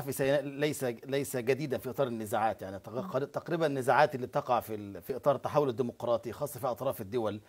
سيناء ليس ليس جديدا في اطار النزاعات يعني تقريبا النزاعات اللي بتقع في في اطار التحول الديمقراطي خاصه في اطراف الدول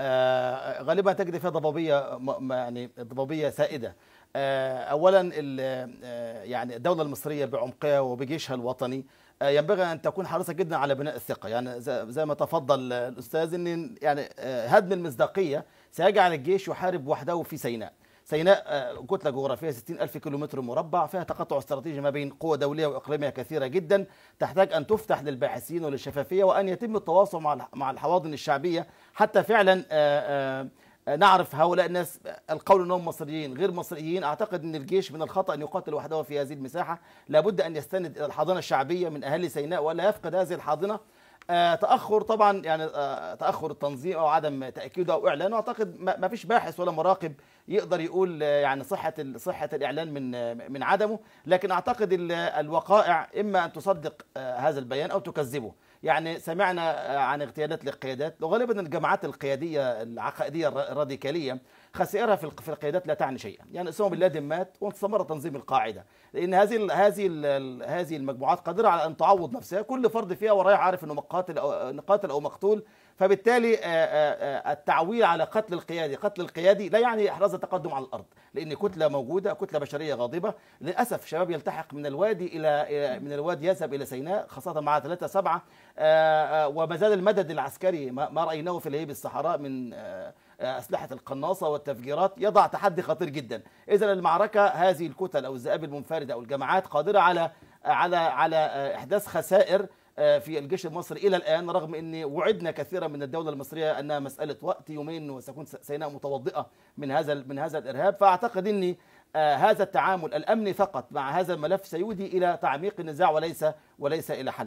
آه، غالبا تجد فيها ضبابيه يعني ضبابيه سائده آه، اولا آه، يعني الدوله المصريه بعمقها وبجيشها الوطني ينبغي ان تكون حريصه جدا على بناء الثقه يعني زي ما تفضل الاستاذ ان يعني هدم المصداقيه سيجعل الجيش يحارب وحده في سيناء سيناء آه، كتلة جغرافية 60 ألف كيلومتر مربع فيها تقطع استراتيجي ما بين قوى دولية وإقليمية كثيرة جدا تحتاج أن تفتح للباحثين وللشفافية وأن يتم التواصل مع الحواضن الشعبية حتى فعلا آه، آه، نعرف هؤلاء الناس القول انهم مصريين غير مصريين اعتقد ان الجيش من الخطا ان يقاتل وحده في هذه المساحه لابد ان يستند الى الحاضنه الشعبيه من اهالي سيناء ولا يفقد هذه الحاضنه تاخر طبعا يعني تاخر التنظيم او عدم تاكيده او اعلانه اعتقد ما فيش باحث ولا مراقب يقدر يقول آه، يعني صحه صحه الاعلان من آه، من عدمه لكن اعتقد الوقائع اما ان تصدق آه، هذا البيان او تكذبه يعني سمعنا عن اغتيالات للقيادات وغالبا الجماعات القياديه العقائديه الراديكاليه خسائرها في القيادات لا تعني شيئا يعني اسامه بن لادن مات واستمر تنظيم القاعده لان هذه الـ هذه الـ هذه المجموعات قادره على ان تعوض نفسها كل فرد فيها ورايح عارف انه مقاتل او قاتل او مقتول فبالتالي آه، آه، آه، التعويل على قتل القيادي قتل القيادي لا يعني إحراز التقدم على الأرض لأن كتلة موجودة كتلة بشرية غاضبة للأسف شباب يلتحق من الوادي إلى من الوادي يذهب إلى سيناء خاصة مع ثلاثة سبعة وما زال المدد العسكري ما رأيناه في الهيب الصحراء من أسلحة القناصة والتفجيرات يضع تحدي خطير جدا إذا المعركة هذه الكتل أو الذئاب المنفردة أو الجماعات قادرة على على على إحداث خسائر آه، في الجيش المصري الى الان رغم ان وعدنا كثيرا من الدوله المصريه انها مساله وقت يومين وستكون سيناء متوضئه من هذا من هذا الارهاب فاعتقد ان آه، هذا التعامل الامني فقط مع هذا الملف سيؤدي الى تعميق النزاع وليس وليس الى حل